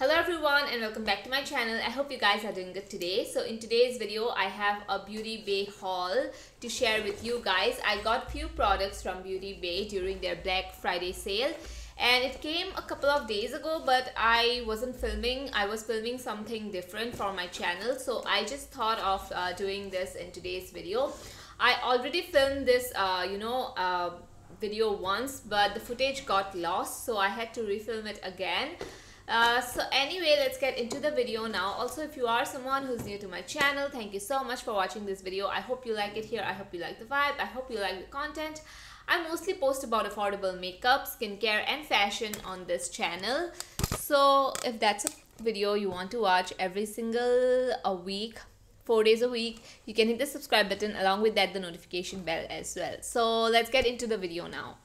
Hello everyone and welcome back to my channel. I hope you guys are doing good today. So in today's video, I have a Beauty Bay haul to share with you guys. I got few products from Beauty Bay during their Black Friday sale and it came a couple of days ago but I wasn't filming. I was filming something different for my channel so I just thought of uh, doing this in today's video. I already filmed this, uh, you know, uh, video once but the footage got lost so I had to refilm it again. Uh, so anyway let's get into the video now also if you are someone who's new to my channel thank you so much for watching this video i hope you like it here i hope you like the vibe i hope you like the content i mostly post about affordable makeup skincare and fashion on this channel so if that's a video you want to watch every single a week four days a week you can hit the subscribe button along with that the notification bell as well so let's get into the video now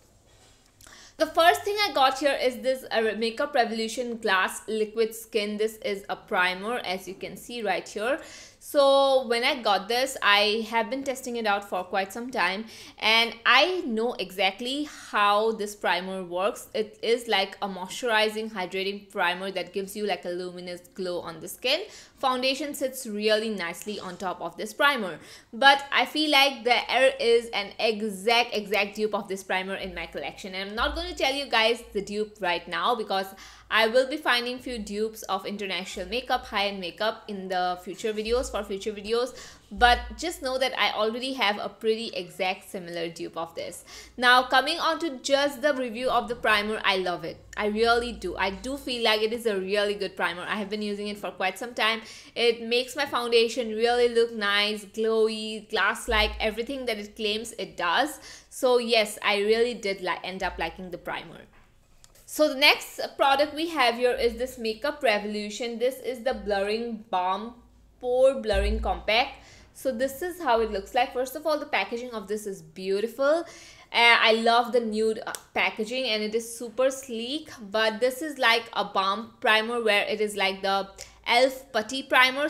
the first thing I got here is this uh, Makeup Revolution Glass Liquid Skin. This is a primer as you can see right here. So when I got this, I have been testing it out for quite some time and I know exactly how this primer works. It is like a moisturizing hydrating primer that gives you like a luminous glow on the skin foundation sits really nicely on top of this primer. But I feel like there is an exact, exact dupe of this primer in my collection. And I'm not going to tell you guys the dupe right now because I will be finding few dupes of international makeup, high-end makeup in the future videos, for future videos but just know that I already have a pretty exact similar dupe of this. Now coming on to just the review of the primer, I love it. I really do. I do feel like it is a really good primer. I have been using it for quite some time. It makes my foundation really look nice, glowy, glass-like, everything that it claims it does. So yes, I really did like end up liking the primer. So the next product we have here is this Makeup Revolution. This is the Blurring Balm pore blurring compact so this is how it looks like first of all the packaging of this is beautiful uh, I love the nude uh, packaging and it is super sleek but this is like a balm primer where it is like the e.l.f. putty primer,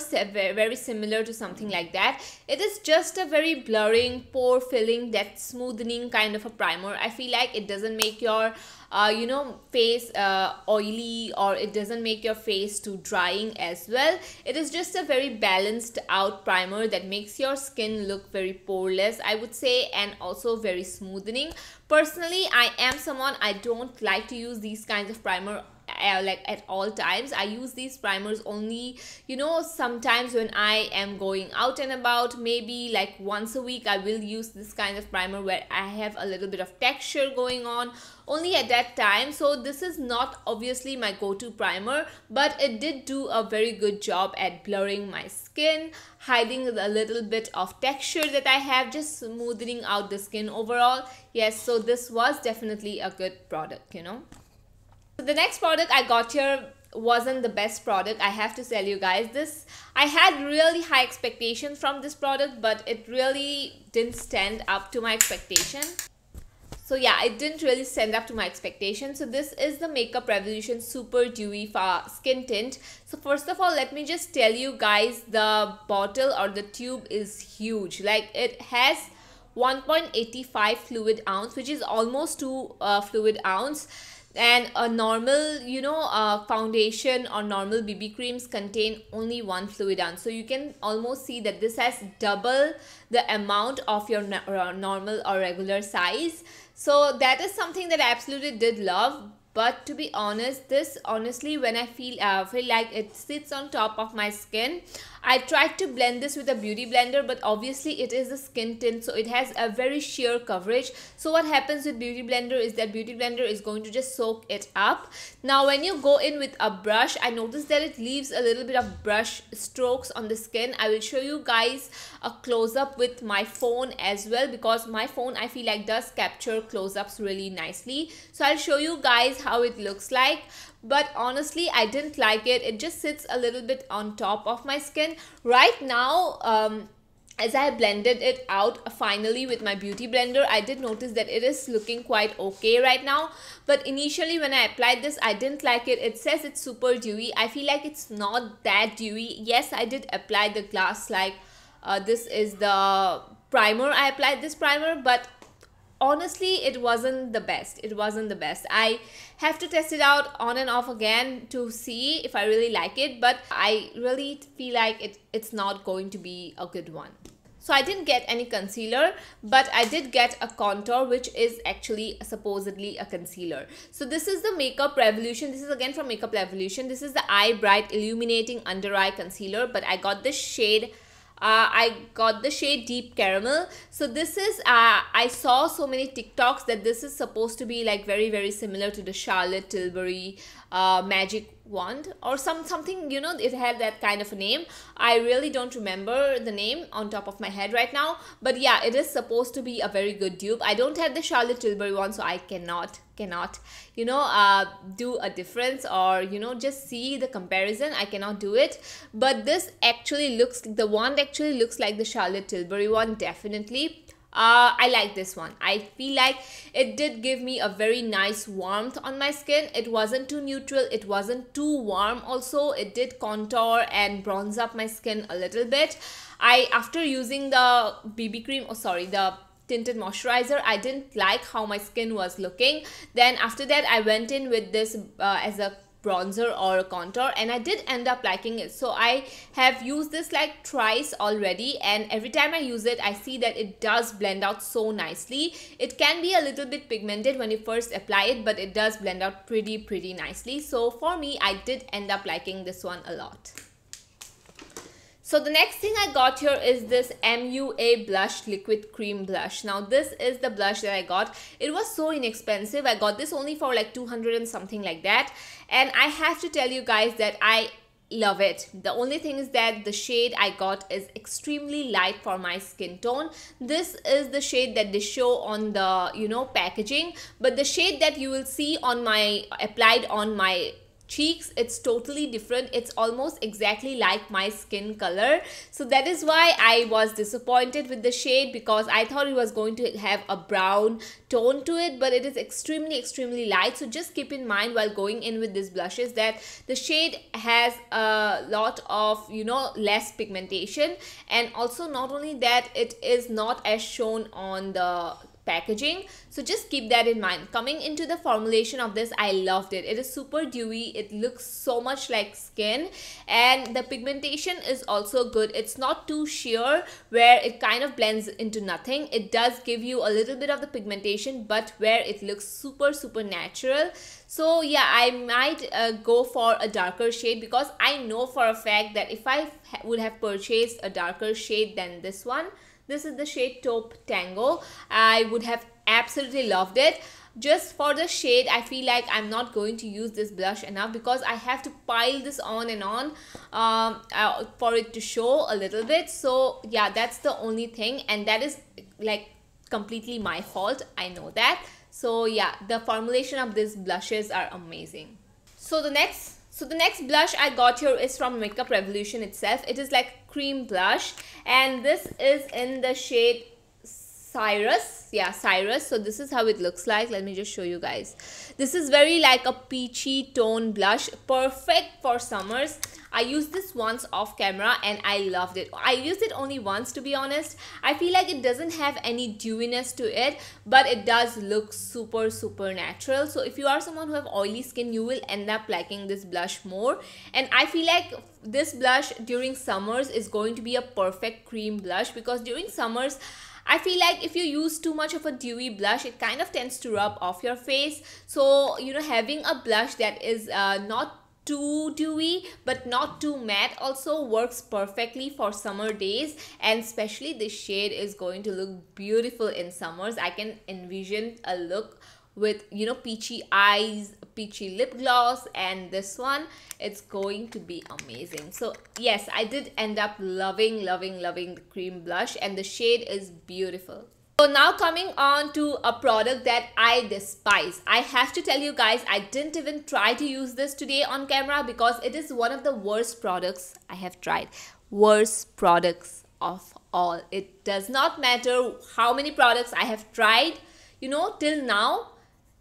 very similar to something like that. It is just a very blurring, pore filling, depth smoothing kind of a primer. I feel like it doesn't make your uh, you know face uh, oily or it doesn't make your face too drying as well it is just a very balanced out primer that makes your skin look very poreless i would say and also very smoothing personally i am someone i don't like to use these kinds of primer uh, like at all times i use these primers only you know sometimes when i am going out and about maybe like once a week i will use this kind of primer where i have a little bit of texture going on only at that time so this is not obviously my go-to primer but it did do a very good job at blurring my skin hiding a little bit of texture that I have just smoothing out the skin overall yes so this was definitely a good product you know the next product I got here wasn't the best product i have to tell you guys this i had really high expectations from this product but it really didn't stand up to my expectation so yeah it didn't really stand up to my expectation so this is the makeup revolution super dewy skin tint so first of all let me just tell you guys the bottle or the tube is huge like it has 1.85 fluid ounce which is almost 2 uh, fluid ounce and a normal you know uh, foundation or normal bb creams contain only one fluid ounce. so you can almost see that this has double the amount of your uh, normal or regular size so that is something that i absolutely did love but to be honest this honestly when i feel uh, feel like it sits on top of my skin i tried to blend this with a beauty blender but obviously it is a skin tint so it has a very sheer coverage so what happens with beauty blender is that beauty blender is going to just soak it up now when you go in with a brush i notice that it leaves a little bit of brush strokes on the skin i will show you guys a close-up with my phone as well because my phone i feel like does capture close-ups really nicely so i'll show you guys how it looks like but honestly I didn't like it it just sits a little bit on top of my skin right now um, as I blended it out finally with my beauty blender I did notice that it is looking quite okay right now but initially when I applied this I didn't like it it says it's super dewy I feel like it's not that dewy yes I did apply the glass like uh, this is the primer I applied this primer but honestly, it wasn't the best. It wasn't the best. I have to test it out on and off again to see if I really like it, but I really feel like it, it's not going to be a good one. So I didn't get any concealer, but I did get a contour, which is actually supposedly a concealer. So this is the Makeup Revolution. This is again from Makeup Revolution. This is the Eye Bright Illuminating Under Eye Concealer, but I got this shade uh, I got the shade Deep Caramel. So this is, uh, I saw so many TikToks that this is supposed to be like very, very similar to the Charlotte Tilbury uh, Magic wand or some something you know it had that kind of a name i really don't remember the name on top of my head right now but yeah it is supposed to be a very good dupe i don't have the charlotte tilbury one so i cannot cannot you know uh, do a difference or you know just see the comparison i cannot do it but this actually looks the wand actually looks like the charlotte tilbury one definitely uh, I like this one. I feel like it did give me a very nice warmth on my skin. It wasn't too neutral. It wasn't too warm also. It did contour and bronze up my skin a little bit. I, after using the BB cream, oh sorry, the tinted moisturizer i didn't like how my skin was looking then after that i went in with this uh, as a bronzer or a contour and I did end up liking it. So I have used this like twice already and every time I use it I see that it does blend out so nicely. It can be a little bit pigmented when you first apply it but it does blend out pretty pretty nicely. So for me I did end up liking this one a lot. So the next thing I got here is this MUA blush liquid cream blush. Now this is the blush that I got. It was so inexpensive. I got this only for like 200 and something like that and I have to tell you guys that I love it the only thing is that the shade i got is extremely light for my skin tone this is the shade that they show on the you know packaging but the shade that you will see on my applied on my cheeks it's totally different it's almost exactly like my skin color so that is why I was disappointed with the shade because I thought it was going to have a brown tone to it but it is extremely extremely light so just keep in mind while going in with these blushes that the shade has a lot of you know less pigmentation and also not only that it is not as shown on the packaging. So just keep that in mind. Coming into the formulation of this, I loved it. It is super dewy. It looks so much like skin and the pigmentation is also good. It's not too sheer where it kind of blends into nothing. It does give you a little bit of the pigmentation but where it looks super super natural. So yeah, I might uh, go for a darker shade because I know for a fact that if I would have purchased a darker shade than this one, this is the shade Taupe Tango. I would have absolutely loved it just for the shade i feel like i'm not going to use this blush enough because i have to pile this on and on um, uh, for it to show a little bit so yeah that's the only thing and that is like completely my fault i know that so yeah the formulation of these blushes are amazing so the next so the next blush I got here is from Makeup Revolution itself. It is like cream blush and this is in the shade Cyrus. Yeah, Cyrus. So this is how it looks like. Let me just show you guys. This is very like a peachy tone blush. Perfect for summers. I used this once off camera and I loved it. I used it only once to be honest. I feel like it doesn't have any dewiness to it but it does look super super natural. So if you are someone who have oily skin you will end up liking this blush more and I feel like this blush during summers is going to be a perfect cream blush because during summers I feel like if you use too much of a dewy blush, it kind of tends to rub off your face. So, you know, having a blush that is uh, not too dewy but not too matte also works perfectly for summer days and especially this shade is going to look beautiful in summers i can envision a look with you know peachy eyes peachy lip gloss and this one it's going to be amazing so yes i did end up loving loving loving the cream blush and the shade is beautiful so now coming on to a product that I despise. I have to tell you guys, I didn't even try to use this today on camera because it is one of the worst products I have tried. Worst products of all. It does not matter how many products I have tried, you know, till now,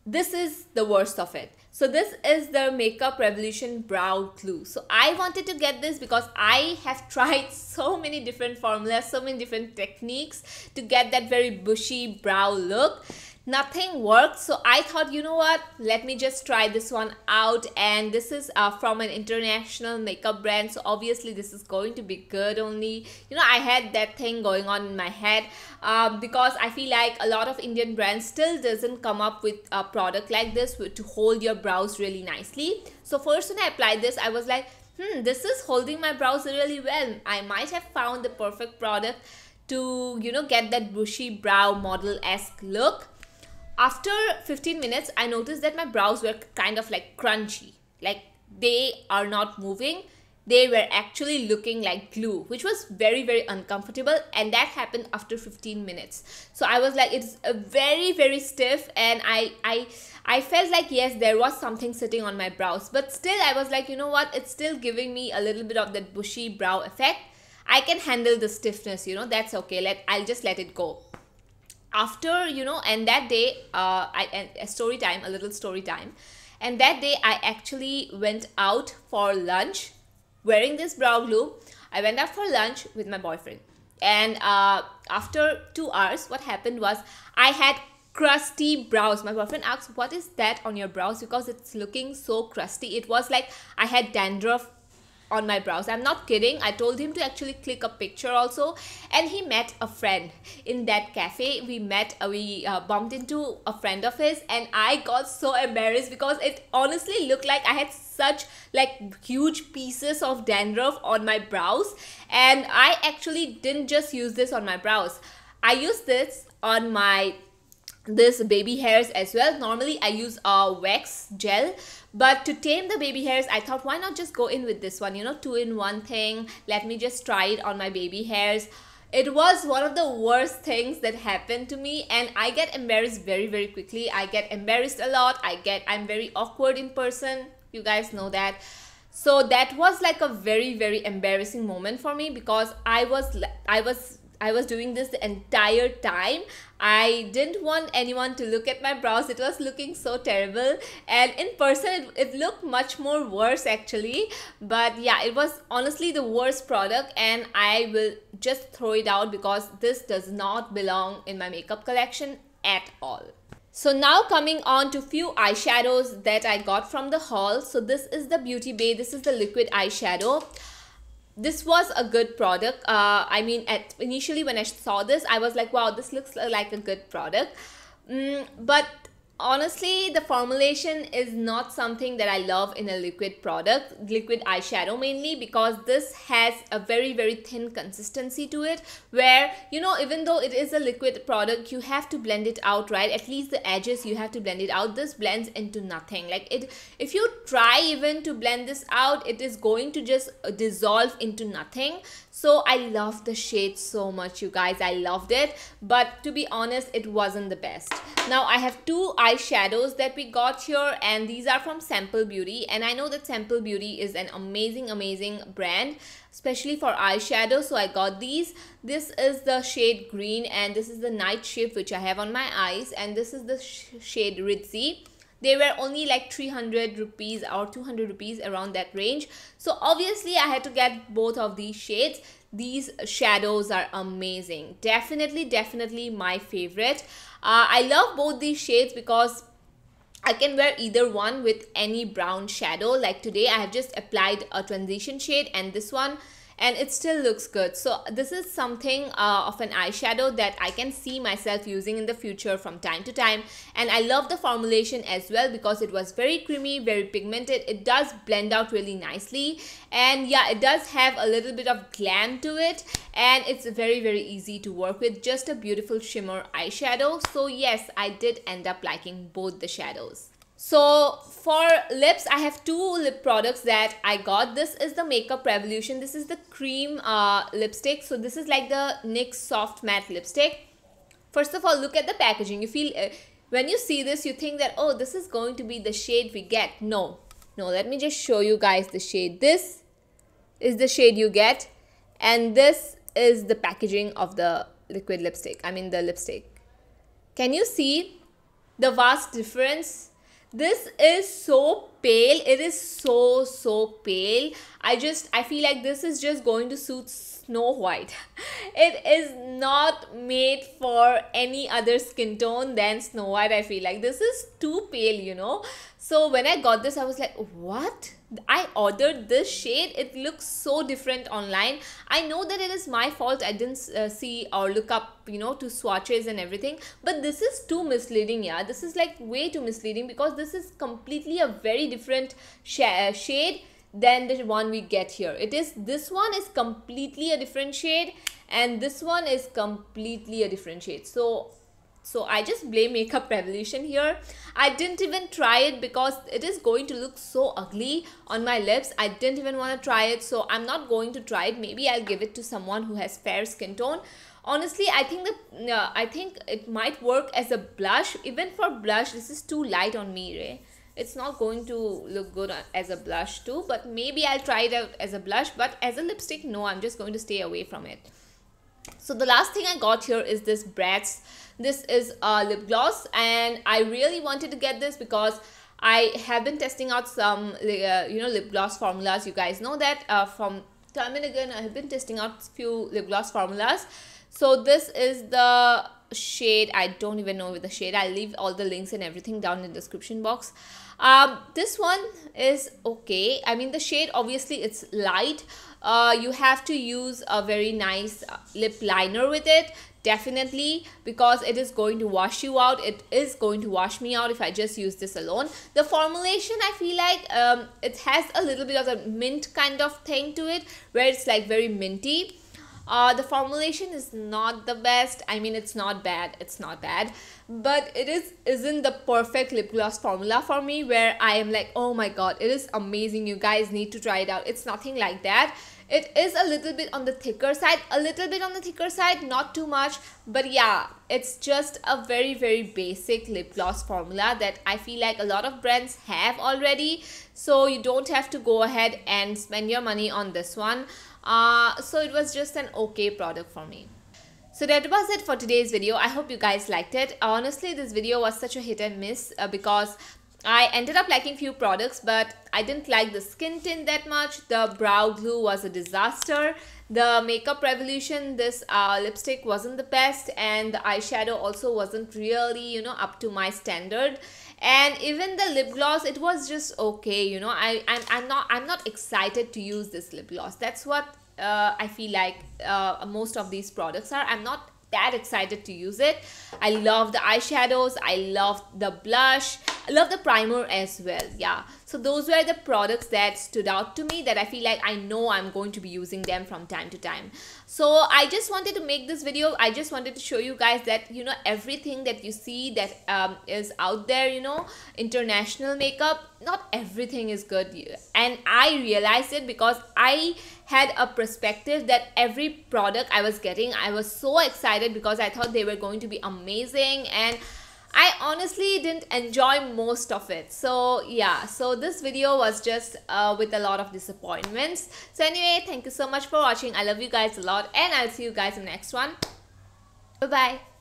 this is the worst of it. So this is the Makeup Revolution Brow Glue. So I wanted to get this because I have tried so many different formulas, so many different techniques to get that very bushy brow look nothing worked so i thought you know what let me just try this one out and this is uh, from an international makeup brand so obviously this is going to be good only you know i had that thing going on in my head uh, because i feel like a lot of indian brands still doesn't come up with a product like this to hold your brows really nicely so first when i applied this i was like hmm, this is holding my brows really well. I might have found the perfect product to, you know, get that bushy brow model-esque look. After 15 minutes, I noticed that my brows were kind of like crunchy. Like they are not moving they were actually looking like glue, which was very, very uncomfortable. And that happened after 15 minutes. So I was like, it's a very, very stiff. And I, I, I felt like, yes, there was something sitting on my brows, but still I was like, you know what? It's still giving me a little bit of that bushy brow effect. I can handle the stiffness, you know, that's okay. Let, I'll just let it go after you know and that day uh i a uh, story time a little story time and that day i actually went out for lunch Wearing this brow glue, I went out for lunch with my boyfriend. And uh, after two hours, what happened was I had crusty brows. My boyfriend asked, What is that on your brows? Because it's looking so crusty. It was like I had dandruff on my brows. I'm not kidding. I told him to actually click a picture also. And he met a friend in that cafe. We met, uh, we uh, bumped into a friend of his and I got so embarrassed because it honestly looked like I had such like huge pieces of dandruff on my brows. And I actually didn't just use this on my brows. I used this on my this baby hairs as well normally i use a wax gel but to tame the baby hairs i thought why not just go in with this one you know two in one thing let me just try it on my baby hairs it was one of the worst things that happened to me and i get embarrassed very very quickly i get embarrassed a lot i get i'm very awkward in person you guys know that so that was like a very very embarrassing moment for me because i was i was I was doing this the entire time. I didn't want anyone to look at my brows. It was looking so terrible. And in person, it, it looked much more worse actually. But yeah, it was honestly the worst product and I will just throw it out because this does not belong in my makeup collection at all. So now coming on to few eyeshadows that I got from the haul. So this is the Beauty Bay. This is the liquid eyeshadow this was a good product uh, i mean at initially when i saw this i was like wow this looks like a good product mm, but honestly the formulation is not something that i love in a liquid product liquid eyeshadow mainly because this has a very very thin consistency to it where you know even though it is a liquid product you have to blend it out right at least the edges you have to blend it out this blends into nothing like it if you try even to blend this out it is going to just dissolve into nothing so I love the shade so much, you guys. I loved it. But to be honest, it wasn't the best. Now I have two eyeshadows that we got here and these are from Sample Beauty. And I know that Sample Beauty is an amazing, amazing brand, especially for eyeshadow. So I got these. This is the shade green and this is the night shift which I have on my eyes. And this is the sh shade Ritzy they were only like 300 rupees or 200 rupees around that range so obviously i had to get both of these shades these shadows are amazing definitely definitely my favorite uh, i love both these shades because I can wear either one with any brown shadow like today I have just applied a transition shade and this one and it still looks good. So this is something uh, of an eyeshadow that I can see myself using in the future from time to time. And I love the formulation as well because it was very creamy, very pigmented. It does blend out really nicely. And yeah, it does have a little bit of glam to it. And it's very, very easy to work with. Just a beautiful shimmer eyeshadow. So yes, I did end up liking both the shadows. So for lips, I have two lip products that I got. This is the Makeup Revolution. This is the cream uh, lipstick. So this is like the NYX Soft Matte Lipstick. First of all, look at the packaging. You feel, uh, when you see this, you think that, oh, this is going to be the shade we get. No, no, let me just show you guys the shade. This is the shade you get. And this is the packaging of the liquid lipstick. I mean the lipstick. Can you see the vast difference? this is so pale it is so so pale i just i feel like this is just going to suit snow white it is not made for any other skin tone than snow white i feel like this is too pale you know so when I got this, I was like, what? I ordered this shade. It looks so different online. I know that it is my fault. I didn't uh, see or look up, you know, to swatches and everything. But this is too misleading, yeah. This is like way too misleading because this is completely a very different sh uh, shade than the one we get here. It is this one is completely a different shade and this one is completely a different shade. So so I just blame makeup revolution here. I didn't even try it because it is going to look so ugly on my lips. I didn't even want to try it. So I'm not going to try it. Maybe I'll give it to someone who has fair skin tone. Honestly, I think the uh, I think it might work as a blush. Even for blush, this is too light on me, Ray. It's not going to look good as a blush too. But maybe I'll try it out as a blush. But as a lipstick, no, I'm just going to stay away from it so the last thing i got here is this bratz this is a lip gloss and i really wanted to get this because i have been testing out some uh, you know lip gloss formulas you guys know that uh, from time and again i have been testing out few lip gloss formulas so this is the shade i don't even know with the shade i'll leave all the links and everything down in the description box um, this one is okay i mean the shade obviously it's light uh, you have to use a very nice uh, lip liner with it definitely because it is going to wash you out it is going to wash me out if i just use this alone the formulation i feel like um, it has a little bit of a mint kind of thing to it where it's like very minty uh, the formulation is not the best. I mean, it's not bad. It's not bad, but it is isn't the perfect lip gloss formula for me. Where I am like, oh my god, it is amazing. You guys need to try it out. It's nothing like that it is a little bit on the thicker side a little bit on the thicker side not too much but yeah it's just a very very basic lip gloss formula that i feel like a lot of brands have already so you don't have to go ahead and spend your money on this one uh, so it was just an okay product for me so that was it for today's video i hope you guys liked it honestly this video was such a hit and miss uh, because I ended up liking few products but I didn't like the skin tint that much. The brow glue was a disaster. The makeup revolution, this uh, lipstick wasn't the best and the eyeshadow also wasn't really, you know, up to my standard and even the lip gloss it was just okay you know I I'm, I'm not I'm not excited to use this lip gloss that's what uh, I feel like uh, most of these products are I'm not that excited to use it I love the eyeshadows I love the blush I love the primer as well yeah so those were the products that stood out to me that I feel like I know I'm going to be using them from time to time. So I just wanted to make this video. I just wanted to show you guys that, you know, everything that you see that um, is out there, you know, international makeup, not everything is good. And I realized it because I had a perspective that every product I was getting, I was so excited because I thought they were going to be amazing and I honestly didn't enjoy most of it. So yeah, so this video was just uh, with a lot of disappointments. So anyway, thank you so much for watching. I love you guys a lot and I'll see you guys in the next one. Bye-bye.